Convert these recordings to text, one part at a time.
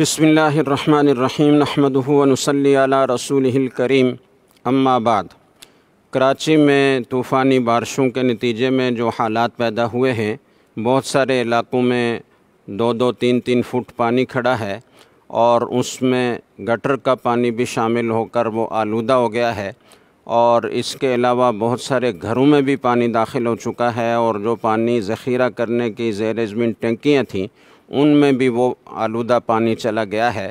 بسم اللہ الرحمن الرحیم نحمد و علی رسول کریم اما بعد کراچی میں طوفانی بارشوں کے نتیجے میں جو حالات پیدا ہوئے ہیں بہت سارے علاقوں میں دو دو تین تین فٹ پانی کھڑا ہے اور اس میں گٹر کا پانی بھی شامل ہو کر وہ آلودہ ہو گیا ہے اور اس کے علاوہ بہت سارے گھروں میں بھی پانی داخل ہو چکا ہے اور جو پانی ذخیرہ کرنے کی زیر ازمین ٹینکیاں تھیں ان میں بھی وہ آلودہ پانی چلا گیا ہے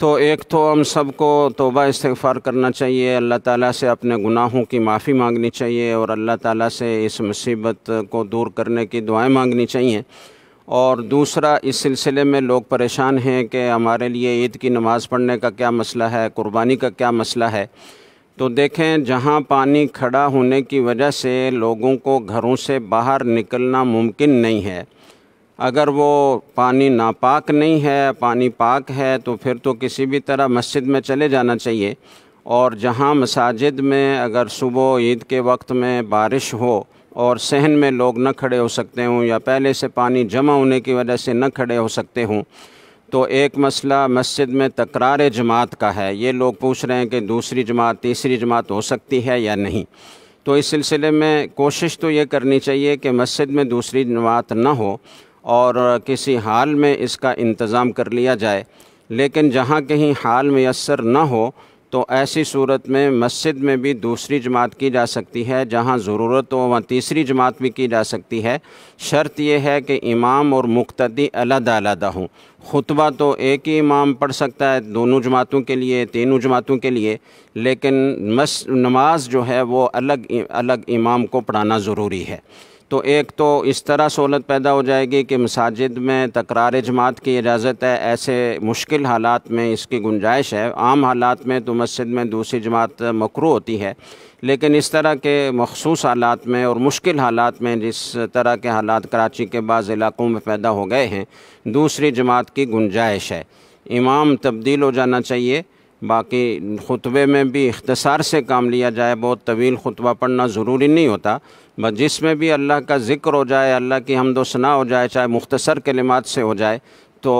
تو ایک تو ہم سب کو توبہ استغفار کرنا چاہیے اللہ تعالیٰ سے اپنے گناہوں کی معافی مانگنی چاہیے اور اللہ تعالیٰ سے اس مصیبت کو دور کرنے کی دعائیں مانگنی چاہیے اور دوسرا اس سلسلے میں لوگ پریشان ہیں کہ ہمارے لیے عید کی نماز پڑھنے کا کیا مسئلہ ہے قربانی کا کیا مسئلہ ہے تو دیکھیں جہاں پانی کھڑا ہونے کی وجہ سے لوگوں کو گھروں سے باہر نکلنا ممکن نہیں ہے اگر وہ پانی ناپاک نہیں ہے پانی پاک ہے تو پھر تو کسی بھی طرح مسجد میں چلے جانا چاہیے اور جہاں مساجد میں اگر صبح و عید کے وقت میں بارش ہو اور صحن میں لوگ نہ کھڑے ہو سکتے ہوں یا پہلے سے پانی جمع ہونے کی وجہ سے نہ کھڑے ہو سکتے ہوں تو ایک مسئلہ مسجد میں تکرار جماعت کا ہے یہ لوگ پوچھ رہے ہیں کہ دوسری جماعت تیسری جماعت ہو سکتی ہے یا نہیں تو اس سلسلے میں کوشش تو یہ کرنی چاہیے کہ مسجد میں دوسری جماعت نہ ہو اور کسی حال میں اس کا انتظام کر لیا جائے لیکن جہاں کہیں حال میسر نہ ہو تو ایسی صورت میں مسجد میں بھی دوسری جماعت کی جا سکتی ہے جہاں ضرورت ہو وہاں تیسری جماعت بھی کی جا سکتی ہے شرط یہ ہے کہ امام اور مقتدی علیحدہ علیحدہ ہوں خطبہ تو ایک ہی امام پڑھ سکتا ہے دونوں جماعتوں کے لیے تینوں جماعتوں کے لیے لیکن نماز جو ہے وہ الگ الگ امام کو پڑھانا ضروری ہے تو ایک تو اس طرح سہولت پیدا ہو جائے گی کہ مساجد میں تکرار جماعت کی اجازت ہے ایسے مشکل حالات میں اس کی گنجائش ہے عام حالات میں تو مسجد میں دوسری جماعت مکرو ہوتی ہے لیکن اس طرح کے مخصوص حالات میں اور مشکل حالات میں جس طرح کے حالات کراچی کے بعض علاقوں میں پیدا ہو گئے ہیں دوسری جماعت کی گنجائش ہے امام تبدیل ہو جانا چاہیے باقی خطبے میں بھی اختصار سے کام لیا جائے بہت طویل خطبہ پڑھنا ضروری نہیں ہوتا بس جس میں بھی اللہ کا ذکر ہو جائے اللہ کی حمد و سنا ہو جائے چاہے مختصر کلمات سے ہو جائے تو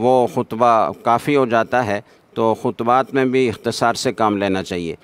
وہ خطبہ کافی ہو جاتا ہے تو خطبات میں بھی اختصار سے کام لینا چاہیے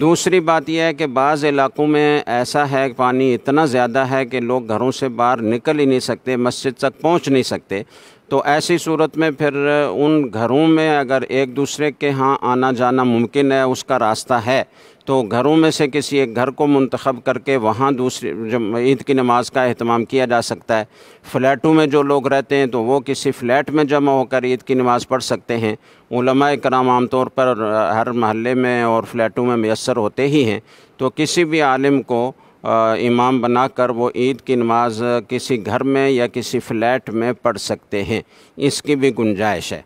دوسری بات یہ ہے کہ بعض علاقوں میں ایسا ہے پانی اتنا زیادہ ہے کہ لوگ گھروں سے باہر نکل ہی نہیں سکتے مسجد تک پہنچ نہیں سکتے تو ایسی صورت میں پھر ان گھروں میں اگر ایک دوسرے کے ہاں آنا جانا ممکن ہے اس کا راستہ ہے تو گھروں میں سے کسی ایک گھر کو منتخب کر کے وہاں دوسری عید کی نماز کا اہتمام کیا جا سکتا ہے فلیٹوں میں جو لوگ رہتے ہیں تو وہ کسی فلیٹ میں جمع ہو کر عید کی نماز پڑھ سکتے ہیں علماء کرام عام طور پر ہر محلے میں اور فلیٹوں میں میسر ہوتے ہی ہیں تو کسی بھی عالم کو امام بنا کر وہ عید کی نماز کسی گھر میں یا کسی فلیٹ میں پڑھ سکتے ہیں اس کی بھی گنجائش ہے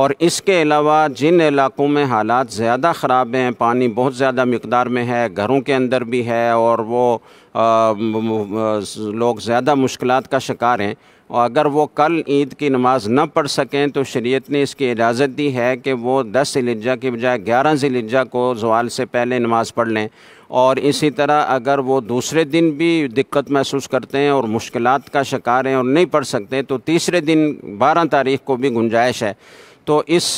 اور اس کے علاوہ جن علاقوں میں حالات زیادہ خراب ہیں پانی بہت زیادہ مقدار میں ہے گھروں کے اندر بھی ہے اور وہ لوگ زیادہ مشکلات کا شکار ہیں اور اگر وہ کل عید کی نماز نہ پڑھ سکیں تو شریعت نے اس کی اجازت دی ہے کہ وہ دس سلیجا کی بجائے گیارہ سلیجہ کو زوال سے پہلے نماز پڑھ لیں اور اسی طرح اگر وہ دوسرے دن بھی دقت محسوس کرتے ہیں اور مشکلات کا شکار ہیں اور نہیں پڑھ سکتے تو تیسرے دن بارہ تاریخ کو بھی گنجائش ہے تو اس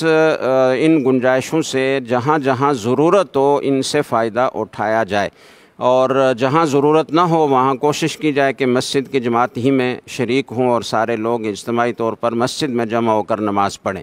ان گنجائشوں سے جہاں جہاں ضرورت ہو ان سے فائدہ اٹھایا جائے اور جہاں ضرورت نہ ہو وہاں کوشش کی جائے کہ مسجد کی جماعت ہی میں شریک ہوں اور سارے لوگ اجتماعی طور پر مسجد میں جمع ہو کر نماز پڑھیں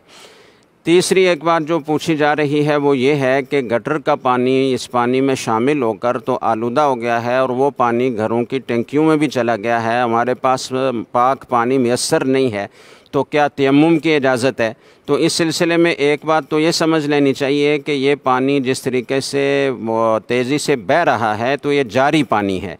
تیسری ایک بات جو پوچھی جا رہی ہے وہ یہ ہے کہ گٹر کا پانی اس پانی میں شامل ہو کر تو آلودہ ہو گیا ہے اور وہ پانی گھروں کی ٹینکیوں میں بھی چلا گیا ہے ہمارے پاس پاک پانی میسر نہیں ہے تو کیا تیمم کی اجازت ہے تو اس سلسلے میں ایک بات تو یہ سمجھ لینی چاہیے کہ یہ پانی جس طریقے سے تیزی سے بہہ رہا ہے تو یہ جاری پانی ہے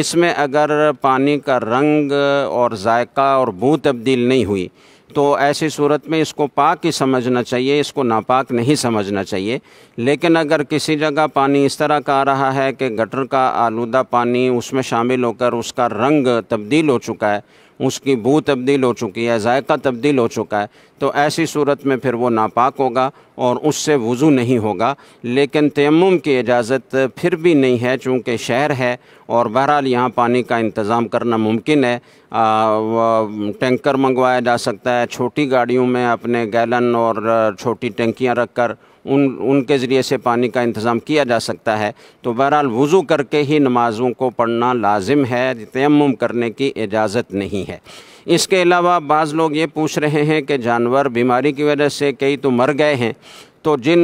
اس میں اگر پانی کا رنگ اور ذائقہ اور بو تبدیل نہیں ہوئی تو ایسی صورت میں اس کو پاک ہی سمجھنا چاہیے اس کو ناپاک نہیں سمجھنا چاہیے لیکن اگر کسی جگہ پانی اس طرح کا آ رہا ہے کہ گٹر کا آلودہ پانی اس میں شامل ہو کر اس کا رنگ تبدیل ہو چکا ہے اس کی بو تبدیل ہو چکی ہے ذائقہ تبدیل ہو چکا ہے تو ایسی صورت میں پھر وہ ناپاک ہوگا اور اس سے وضو نہیں ہوگا لیکن تیمم کی اجازت پھر بھی نہیں ہے چونکہ شہر ہے اور بہرحال یہاں پانی کا انتظام کرنا ممکن ہے ٹینکر منگوایا جا سکتا ہے چھوٹی گاڑیوں میں اپنے گیلن اور چھوٹی ٹینکیاں رکھ کر ان ان کے ذریعے سے پانی کا انتظام کیا جا سکتا ہے تو بہرحال وضو کر کے ہی نمازوں کو پڑھنا لازم ہے تیمم کرنے کی اجازت نہیں ہے اس کے علاوہ بعض لوگ یہ پوچھ رہے ہیں کہ جانور بیماری کی وجہ سے کئی تو مر گئے ہیں تو جن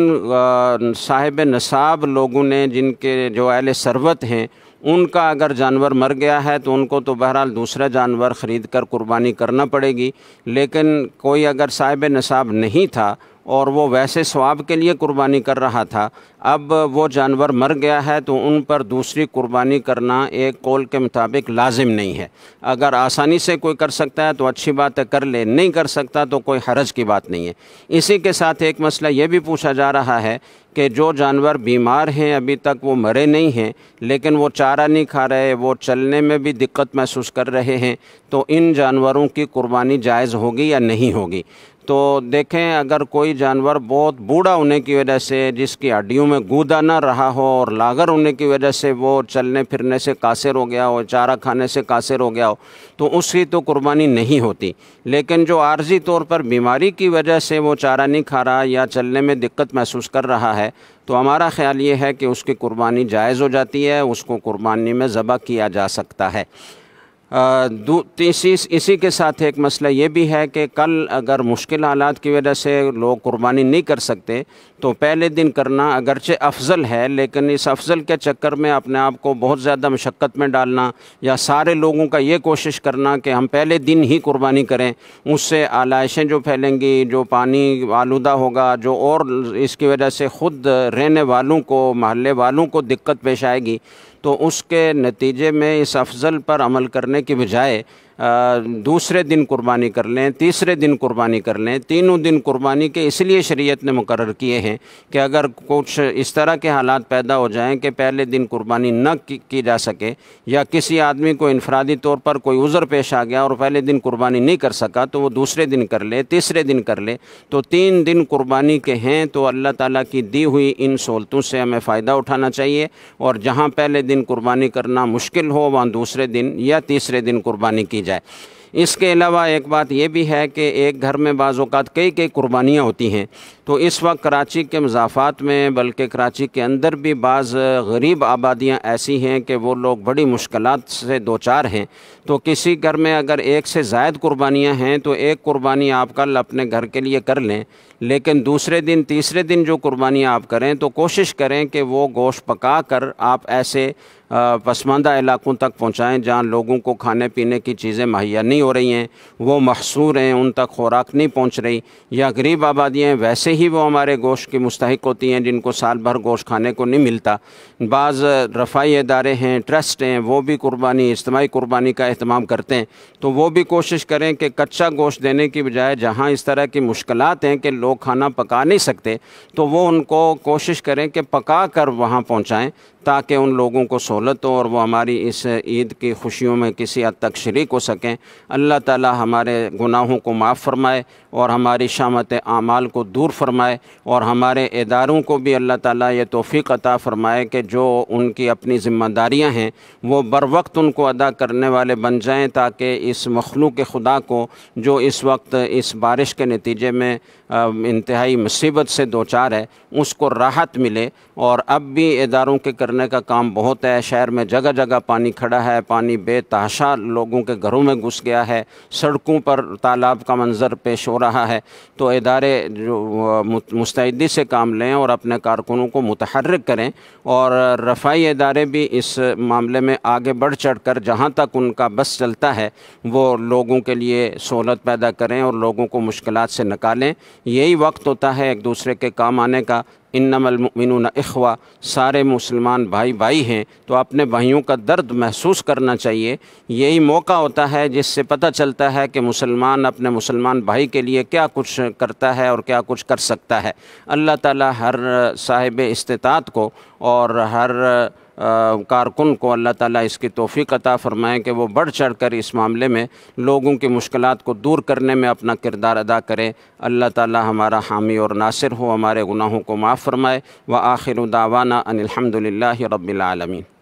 صاحب نصاب لوگوں نے جن کے جو اہل ثروت ہیں ان کا اگر جانور مر گیا ہے تو ان کو تو بہرحال دوسرا جانور خرید کر قربانی کرنا پڑے گی لیکن کوئی اگر صاحب نصاب نہیں تھا اور وہ ویسے ثواب کے لیے قربانی کر رہا تھا اب وہ جانور مر گیا ہے تو ان پر دوسری قربانی کرنا ایک کول کے مطابق لازم نہیں ہے اگر آسانی سے کوئی کر سکتا ہے تو اچھی بات ہے کر لے نہیں کر سکتا تو کوئی حرج کی بات نہیں ہے اسی کے ساتھ ایک مسئلہ یہ بھی پوچھا جا رہا ہے کہ جو جانور بیمار ہیں ابھی تک وہ مرے نہیں ہیں لیکن وہ چارہ نہیں کھا رہے وہ چلنے میں بھی دقت محسوس کر رہے ہیں تو ان جانوروں کی قربانی جائز ہوگی یا نہیں ہوگی تو دیکھیں اگر کوئی جانور بہت بوڑھا ہونے کی وجہ سے جس کی ہڈیوں میں گودا نہ رہا ہو اور لاغر ہونے کی وجہ سے وہ چلنے پھرنے سے قاصر ہو گیا ہو چارہ کھانے سے قاصر ہو گیا ہو تو اس کی تو قربانی نہیں ہوتی لیکن جو عارضی طور پر بیماری کی وجہ سے وہ چارہ نہیں کھا رہا یا چلنے میں دقت محسوس کر رہا ہے تو ہمارا خیال یہ ہے کہ اس کی قربانی جائز ہو جاتی ہے اس کو قربانی میں ذبح کیا جا سکتا ہے دو اسی کے ساتھ ایک مسئلہ یہ بھی ہے کہ کل اگر مشکل آلات کی وجہ سے لوگ قربانی نہیں کر سکتے تو پہلے دن کرنا اگرچہ افضل ہے لیکن اس افضل کے چکر میں اپنے آپ کو بہت زیادہ مشقت میں ڈالنا یا سارے لوگوں کا یہ کوشش کرنا کہ ہم پہلے دن ہی قربانی کریں اس سے آلائشیں جو پھیلیں گی جو پانی آلودہ ہوگا جو اور اس کی وجہ سے خود رہنے والوں کو محلے والوں کو دقت پیش آئے گی تو اس کے نتیجے میں اس افضل پر عمل کرنے کی بجائے دوسرے دن قربانی کر لیں تیسرے دن قربانی کر لیں تینوں دن قربانی کے اس لیے شریعت نے مقرر کیے ہیں کہ اگر کچھ اس طرح کے حالات پیدا ہو جائیں کہ پہلے دن قربانی نہ کی جا سکے یا کسی آدمی کو انفرادی طور پر کوئی عذر پیش آ گیا اور پہلے دن قربانی نہیں کر سکا تو وہ دوسرے دن کر لے تیسرے دن کر لے تو تین دن قربانی کے ہیں تو اللہ تعالیٰ کی دی ہوئی ان سہولتوں سے ہمیں فائدہ اٹھانا چاہیے اور جہاں پہلے دن قربانی کرنا مشکل ہو وہاں دوسرے دن یا تیسرے دن قربانی کی جائے اس کے علاوہ ایک بات یہ بھی ہے کہ ایک گھر میں بعض اوقات کئی کئی قربانیاں ہوتی ہیں تو اس وقت کراچی کے مضافات میں بلکہ کراچی کے اندر بھی بعض غریب آبادیاں ایسی ہیں کہ وہ لوگ بڑی مشکلات سے دوچار ہیں تو کسی گھر میں اگر ایک سے زائد قربانیاں ہیں تو ایک قربانی آپ کل اپنے گھر کے لیے کر لیں لیکن دوسرے دن تیسرے دن جو قربانیاں آپ کریں تو کوشش کریں کہ وہ گوشت پکا کر آپ ایسے پسماندہ علاقوں تک پہنچائیں جہاں لوگوں کو کھانے پینے کی چیزیں مہیا نہیں ہو رہی ہیں وہ محصور ہیں ان تک خوراک نہیں پہنچ رہی یا غریب آبادیاں ہیں ویسے ہی وہ ہمارے گوشت کی مستحق ہوتی ہیں جن کو سال بھر گوشت کھانے کو نہیں ملتا بعض رفائی ادارے ہیں ٹرسٹ ہیں وہ بھی قربانی اجتماعی قربانی کا اہتمام کرتے ہیں تو وہ بھی کوشش کریں کہ کچا گوشت دینے کی بجائے جہاں اس طرح کی مشکلات ہیں کہ لوگ کھانا پکا نہیں سکتے تو وہ ان کو کوشش کریں کہ پکا کر وہاں پہنچائیں تاکہ ان لوگوں کو سہولت ہو اور وہ ہماری اس عید کی خوشیوں میں کسی حد تک شریک ہو سکیں اللہ تعالی ہمارے گناہوں کو معاف فرمائے اور ہماری شامت اعمال کو دور فرمائے اور ہمارے اداروں کو بھی اللہ تعالی یہ توفیق عطا فرمائے کہ جو ان کی اپنی ذمہ داریاں ہیں وہ بر وقت ان کو ادا کرنے والے بن جائیں تاکہ اس مخلوق خدا کو جو اس وقت اس بارش کے نتیجے میں انتہائی مصیبت سے دوچار ہے اس کو راحت ملے اور اب بھی اداروں کے کرنے کا کام بہت ہے شہر میں جگہ جگہ پانی کھڑا ہے پانی بے تاشا لوگوں کے گھروں میں گھس گیا ہے سڑکوں پر تالاب کا منظر پیش ہو رہا ہے تو ادارے جو مستعدی سے کام لیں اور اپنے کارکنوں کو متحرک کریں اور رفائی ادارے بھی اس معاملے میں آگے بڑھ چڑھ کر جہاں تک ان کا بس چلتا ہے وہ لوگوں کے لیے سہولت پیدا کریں اور لوگوں کو مشکلات سے نکالیں یہ یہی وقت ہوتا ہے ایک دوسرے کے کام آنے کا انم المؤمنون اخوا سارے مسلمان بھائی بھائی ہیں تو اپنے بھائیوں کا درد محسوس کرنا چاہیے یہی موقع ہوتا ہے جس سے پتہ چلتا ہے کہ مسلمان اپنے مسلمان بھائی کے لیے کیا کچھ کرتا ہے اور کیا کچھ کر سکتا ہے اللہ تعالیٰ ہر صاحب استطاعت کو اور ہر کارکن کو اللہ تعالیٰ اس کی توفیق عطا فرمائیں کہ وہ بڑھ چڑھ کر اس معاملے میں لوگوں کی مشکلات کو دور کرنے میں اپنا کردار ادا کرے اللہ تعالیٰ ہمارا حامی اور ناصر ہو ہمارے گناہوں کو معاف فرمائے و آخر الداوانہ ان الحمد رب العالمین